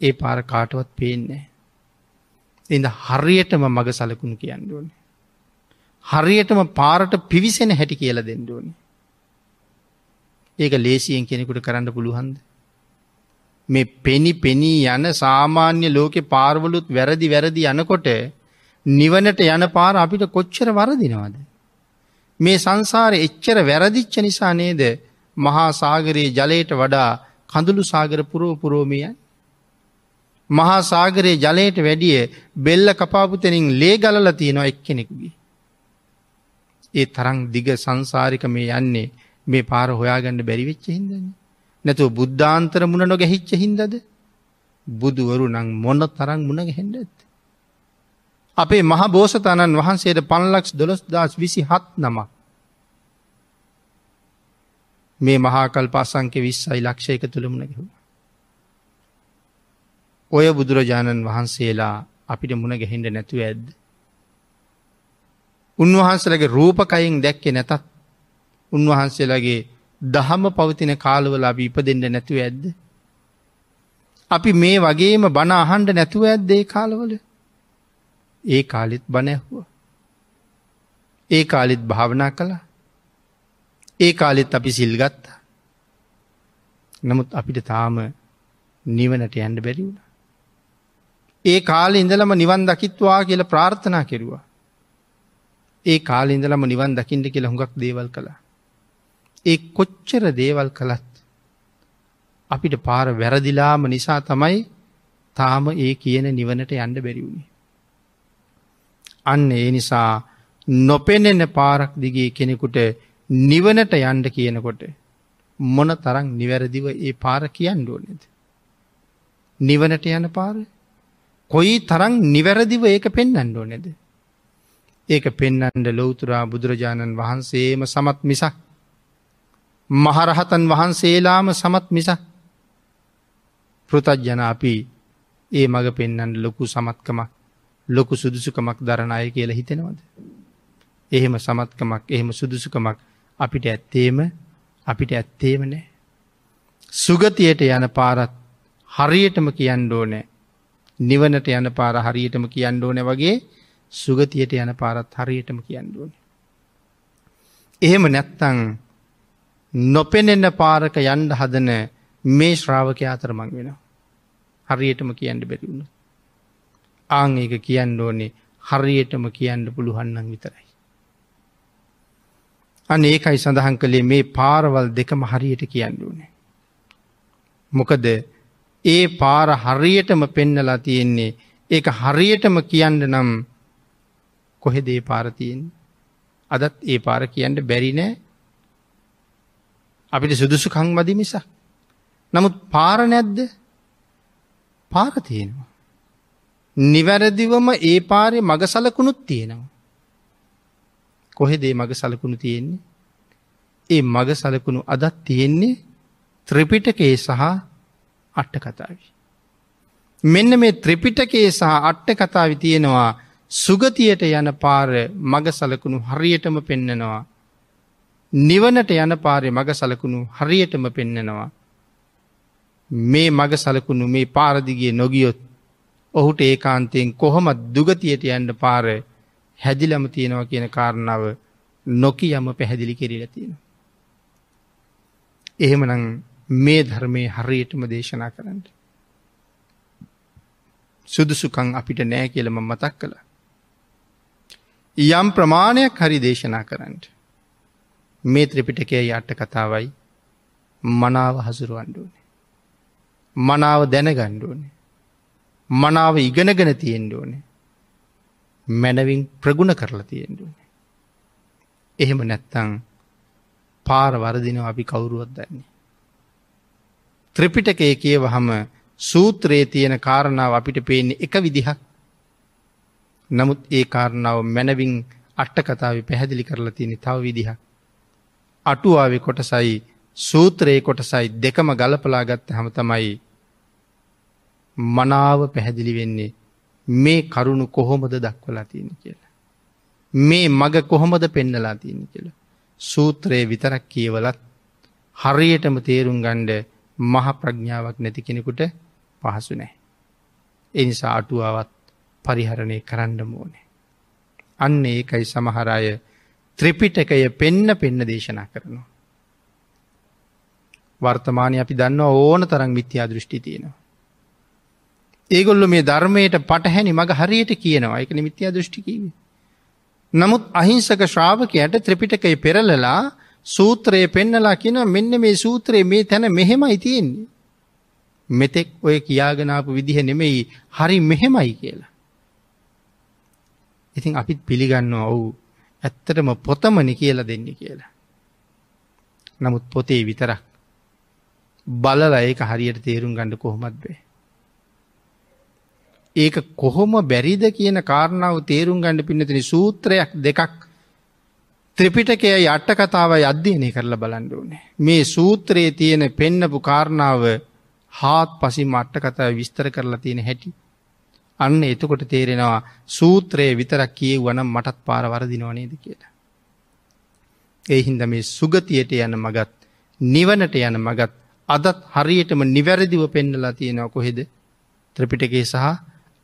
ඒ පාර කාටවත් පේන්නේ. එඳ හරියටම මග සලකුණු කියන්න ඕන. හරියටම පාරට පිවිසෙන හැටි කියල දෙන්න ඕන. ඒක ලේසියෙන් කෙනෙකුට කරන්න පුළුවන්ද. මේ පෙනි පෙනී යන සාමාන්‍ය ලෝකෙ පාර්වලුත් වැරදි වැරදි යනකොට නිවනට යන පාර අපිට කොච්චර වරදිනවද. මේ සංසාර එච්චර වැරදිච්ච නිසා නේද මහා සාගරයේ ජලයට වඩා කඳුළු සාගර පුරෝ පුරෝමියන්. මහා සාගරයේ ජලයට වැඩිය බෙල්ල කපාපුතනින් ලේ ගලල තියෙනවා එක් කෙනෙකුගේ. ඒ තරං දිග සංසාරික මේ යන්නේ මේ පාර හොයාගන්න බැරිවෙච්ච හිදන්නේ. නැතුව බුද්ධාන්තර මුණ නොගැහිච්ච හින්දද. බුදුවරු නං මොන්න තරං මුණ ගැහෙන්ඩ ඇත්ත. අපේ මහබෝසතාණන් වහන්සේට පන්ලක්ස් දොළොස් දස් විසි හත් නම. මේ මහාකල් පස්සංක විස්සයි ලක්ෂයක තුළමුණකිව. ඔය බුදුරජාණන් වහන්සේලා අපිට මුණ ගැහින්ට නැතුව ඇද්ද. උන්වහන්සලගේ රූපකයින් දැක්කෙ නැතත් උන්වහන්සේලාගේ දහම පවතින කාලවල අපි ඉප දෙන්න නැතුව ඇද්ද. අපි මේ වගේම බණ අහන්ඩ නැතුව ඇද්දේ කාලවල ඒ කාලෙත් බණැහුව. ඒ කාලෙත් භාවනා කළා ඒ කාලෙත් අපි සිල්ගත්තා. නමුත් අපිට තාම නිවනට යන්න බැරි වුණ. ඒ කාල ඉඳලම නිවන් දකිත්වා කියල ප්‍රාර්ථනා කෙරුවා. ඒ කාල ඉඳලම නිවන් දකිින්ට කියලා හුඟක් දේවල් කළා. ඒ කොච්චර දේවල් කළත් අපිට පාර වැරදිලාම නිසා තමයි තාම ඒ කියන නිවනට යන්න බැරිවුණේ. අන්න ඒ නිසා නොපෙනෙන පාරක් දිගේ කෙනෙකුට නිවනට යන්ඩ කියනකොට මොන තරං නිවැරදිව ඒ පාර කියන්න ඕනෙද. නිවනට යන පාර කොයි තරං නිවැරදිව ඒක පෙන්න්න ඕනෙද. ඒක පෙන්නන්ඩ ලෝතුරා බුදුරජාණන් වහන්සේම සමත් මිසක්. මහරහතන් වහන්සේලාම සමත් මිසක් පෘතජ්ජන අපි ඒ මඟ පෙන්නන්ඩ ලොකු සමත්කමක් ලොකු සුදුසුකමක් දරණ අය කියලා හිතෙනවද. එහෙම සමත්කමක් එහෙම සුදුසුකමක් අපිට ඇත්තේම අපිට ඇත්තේම නෑ. සුගතියට යන පාරත් හරියටම කියන්න ඕනෑ නිවනට යන පාර හරියටම කියන්න ඕන වගේ සුගතියට යන පාරත් හරියටම කියන්න ඕන. එහෙම නැත්තං නොපෙනෙන්න පාරක යන්ඩ හදන මේ ශ්‍රාවකයා අතරමං වෙන. හරියටම කියන්න බැරිවුණු. ආං ඒක කියන්න ඕනේ හරියටම කියන්න පුළුවන්නන් විතරයි. අන ඒකයි සඳහන් කළේ මේ පාරවල් දෙකම හරියට කියන්න ඕනේ. මොකද ඒ පාර හරියටම පෙන්නලා තියෙන්නේ ඒක හරියටම කියන්න නම් කොහෙදේ පාරතියෙන් අදත් ඒ පාර කියන්න බැරි නෑ අපිට සුදුසු කං මදි මිසා. නමුත් පාර නැද්ද පාරතියෙනවා. නිවැරදිවම ඒ පාරය මග සලකුණුත් තියෙනවා. කොහෙදේ මග සලකුණු තියෙන්නේ. ඒ මග සලකුණු අදත් තියෙන්නේ ත්‍රිපිටකේ සහ අට්ටකතාව. මෙන්න මේ ත්‍රිපිටකේ සහ අට්ටකතාව තියෙනවා සුගතියට යන පාර මග සලකුණු හරියටම පෙන්නනවා. නිවනට යන පාරය මග සලකුණු හරියටම පෙන්නනවා. මේ මග සලකුණු මේ පාරදිගේ නොගියොත් ඔහුට ඒකාන්තයෙන් කොහොම දුගතියට යන්න පාර හැදිලම තියෙනවා කියන කාරණාව නොකියම පැහැදිලි කිරීල තියෙන. එහෙමනං මේ ධර්මය හරියටම දේශනා කරන්න. සුදුසුකං අපිට නෑ කියලම මතක් කළ. යම් ප්‍රමාණයක් හරි දේශනා කරන්න. මේ ත්‍රිපිටකය යට කතාවයි මනාව හසුරුවන්ඩුවනේ. මනාව දැනගණ්ඩුවනේ. මනාව ඉගෙනගෙන තියෙන්ඩ ඕනේ. මැනවින් ප්‍රගුණ කරලා තියෙන්ඩ ඕනේ. එහෙම නැත්තං පාර වරදිනව අපි කවුරුවත් දන්නේ. ත්‍රිපිටකය කියවහම සූත්‍රයේ තියෙන කාරණාව අපිට පේන්නේ එක විදිහක්. නමුත් ඒ කාරණාව මැනවින් අට්ටකතාව පැහැදිලි කරලා තියෙන තව විදිහ. අටුවාව කොටසයි සූත්‍රයේ කොටසයි දෙකම ගලපලා ගත්ත හම තමයි මනාව පැහැදිලි වෙන්නේ මේ කරුණු කොහොමද දක්වලා තියෙන කියලා. මේ මග කොහොමද පෙන්නලා තියෙන කියලා. සූත්‍රයේ විතරක් කියවලත් හරියටම තේරුම් ගණ්ඩ මහ ප්‍රඥාවක් නැති කෙනෙකුට පහසු නෑ. එනිසා අටුවාවත් පරිහරණය කරන්න ඕනේ. අන්න ඒකයි සමහරය ත්‍රිපිටකය පෙන්න පෙන්න දේශනා කරනවා. වර්තමානය අපි දන්න ඕන තරම් මිත්‍යා දෘෂ්ටි තියෙනවා. ඒගොල්ලො මේ ධර්මයට පටහැනි මඟ හරියට කියනවා එක නිමිත්‍යා දෘෂ්ටිකීව. නමුත් අහිංසක ශ්‍රාවකයට ත්‍රිපිටකයි පෙරලලා සූත්‍රයේ පෙන්නලා කියෙන මෙන්න මේ සූත්‍රයේ මේ තැන මෙහෙම ඉතියෙන්නේ. මෙතෙක් ඔය කියාගෙනාපු විදිහ නෙමෙයි හරි මෙහෙමයි කියලා. ඉතින් අපිත් පිළිගන්න ඔවු ඇත්තටම පොතමනි කියලා දෙන්න කියලා. නමුත් පොතේ විතරක් බලලා ඒක හරියට තේරුම් ගණඩ කොහොමත් බේ. ඒක කොහොම බැරිද කියන කාරණාව තේරුම් ගණඩ පින්නතින සූත්‍රයක් දෙකක් ත්‍රිපිටකය අට්ට කතාව අධ්‍යයනය කරලා බලන්න ඕනේ. මේ සූත්‍රයේ තියෙන පෙන්නපු කාරණාව හාත් පසිම අට්ට කතාව විස්තර කරලා තියෙන හැටි. අන්න එතකොට තේරෙනවා සූත්‍රයේ විතරක් කිය වනම් මටත් පාරවරදිනවනේද කියලා. එහින්ද මේ සුගතියට යන මගත් නිවනට යන මගත් අදත් හරියටම නිවැරදිව පෙන්නලා තියෙනවා කොහෙද ත්‍රපිටකේ සහ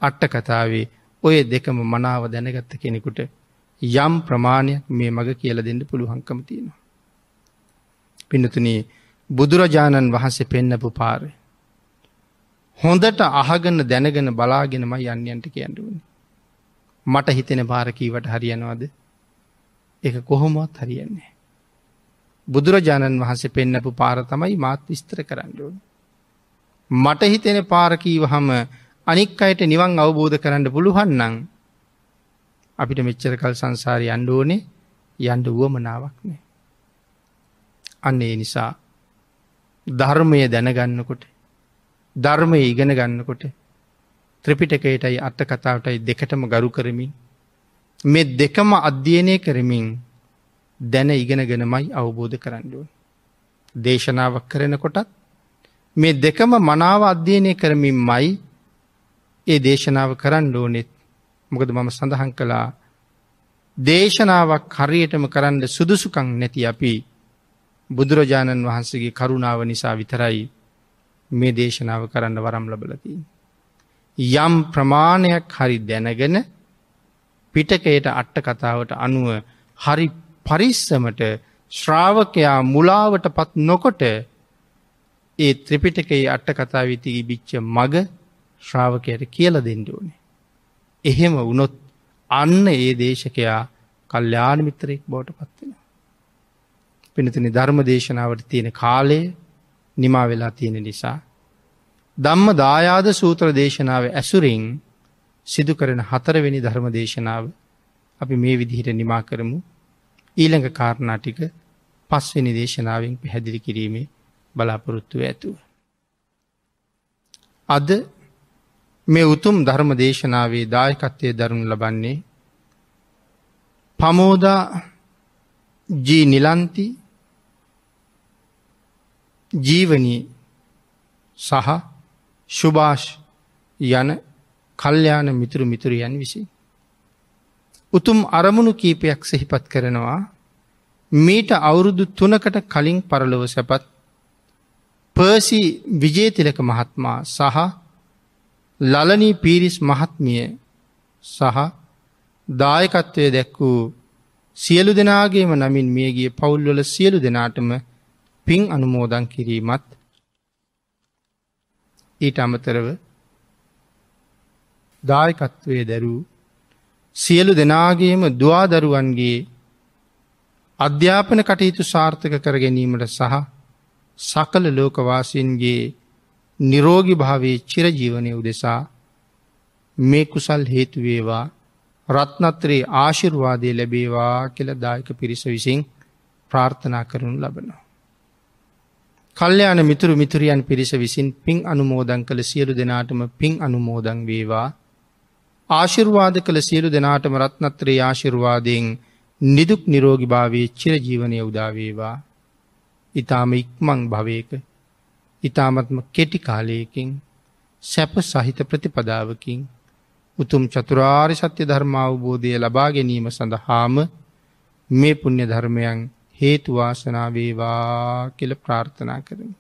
අට්ටකතාවේ ඔය දෙකම මනාව දැනගත්ත කෙනෙකුට යම් ප්‍රමාණයක් මේ මඟ කියල දෙන්න පුළුවන්කම තියෙනවා. පිනතුන බුදුරජාණන් වහන්සේ පෙන්නපු පාරය. හොඳට අහගන්න දැනගෙන බලාගෙනම යන්නයන්ට කියන්නවුණ. මට හිතෙන භාරකීවට හරියනවාද එක කොහොමත් හරියන්නේ. බුදුරජාණන් වහන්සේ පෙන්නපු පාර තමයි මාත් විස්ත්‍ර කරන්නඩුවන්. මට හිතෙන පාරකීව හම අනික් අයට නිවන් අවබෝධ කරන්න පුළුවන් නම් අපිට මෙච්චර කල් සංසාරය යන්න ඕනේ යන්න වුවමනාවක් නෑ. අන්න ඒ නිසා ධර්මය දැනගන්නකොට ධර්මය ඉගෙන ගන්නකොට ත්‍රිපිටකයටයි අත්ත කතාවටයි දෙකටම ගරු කරමින් මේ දෙකම අධ්‍යයනය කරමින් දැන ඉගෙනගෙනමයි අවබෝධ කරන්නුව. දේශනාවක් කරනකොටත් මේ දෙකම මනාව අධ්‍යයනය කරමින් මයි ඒ දේශනාව කරන්න ඕනෙත් මොකද මම සඳහන් කළා දේශනාවක් හරියටම කරන්න සුදුසුකං නැති අපි බුදුරජාණන් වහන්සේගේ කරුණාව නිසා විතරයි මේ දේශනාව කරන්න වරම් ලබලති. යම් ප්‍රමාණයක් හරි දැනගෙන පිටකයට අට්ට කතාවට අනුව හරි පරිස්සමට ශ්‍රාවකයා මුලාවට පත් නොකොට ඒ ත්‍රිපිටකයේ අට්ට කතාවිතිගේ බිච්ච මග ශ්‍රාවකයට කියල දෙන්න ඕනේ. එහෙම වුනොත් අන්න ඒ දේශකයා කල්්‍යාන මිත්‍රයෙක් බෝට පත්වෙන. පිනතින ධර්ම දේශනාවට තියෙන කාලය නිමා වෙලා තියෙන නිසා. දම්ම දායාද සූත්‍ර දේශනාව ඇසුරින් සිදු කරන හතරවෙනි ධර්ම දේශනාව අපි මේ විදිහිට නිමා කරමු ඊළඟ කාරණා ටික පස්වෙනි දේශනාවෙන් පැහැදිලි කිරීමේ බලාපොරොත්තුව ඇතුව. අද මේ උතුම් ධර්ම දේශනාවේ දායකත්වය දරුණු ලබන්නේ පමෝදා ජී නිලන්ති ජීවනී සහ ශුභාෂ් යන කල්්‍යාන මිතුරු මිතුරියන් විසි. උතුම් අරමුණු කීපයක් සෙහිපත් කරනවා මීට අවුරුදු තුනකට කලින් පරලොව සැපත් පර්සි විජේතිලක මහත්මා සහ ලලනී පීරිස් මහත්මිය සහ දායකත්වය දැක් වූ සියලු දෙනාගේම නමින් මියගිය පවුල්වල සියලු දෙනාටම පින් අනුමෝදන් කිරීමත් ඊට අමතරව දායකත්වය දැරූ සියලු දෙනාගේම දවාදරුවන්ගේ අධ්‍යාපන කටයුතු සාර්ථක කර ගැනීමට සහ සකල ලෝකවාසින්ගේ නිරෝගි භාවේ චිරජීවනය උදෙසා මේ කුසල් හේතුවේවා රත්නත්‍රයේ ආශිර්වාදය ලැබේවා කියල දායක පිරිස විසින් ප්‍රාර්ථනා කරනු ලබනවා. කල්්‍යයාන මිතුරු මිතුරියන් පිරිස විසින් පින් අනුමෝදන් කළ සියලු දෙනාටම පින් අනුමෝදන් වේවා. ආශිර්වාද කළ සියලු දෙනාටම රත්නත්‍රයේ ආශිර්වාදයෙන් නිදුක් නිරෝගි භාවේ චිරජීවනය උදාවේවා. ඉතාම ඉක්මං භවයක ඉතාමත්ම කෙටි කාලයකින් සැප සහිත ප්‍රතිපදාවකින් උතුම් චතුරාර් සත්‍ය ධර්මාවබෝධය ලබා ගැනීම සඳහාම මේ පුුණ්‍ය ධර්මයන් හේතුවාසනාවේවා කියල ප්‍රාර්ථනා කරමි.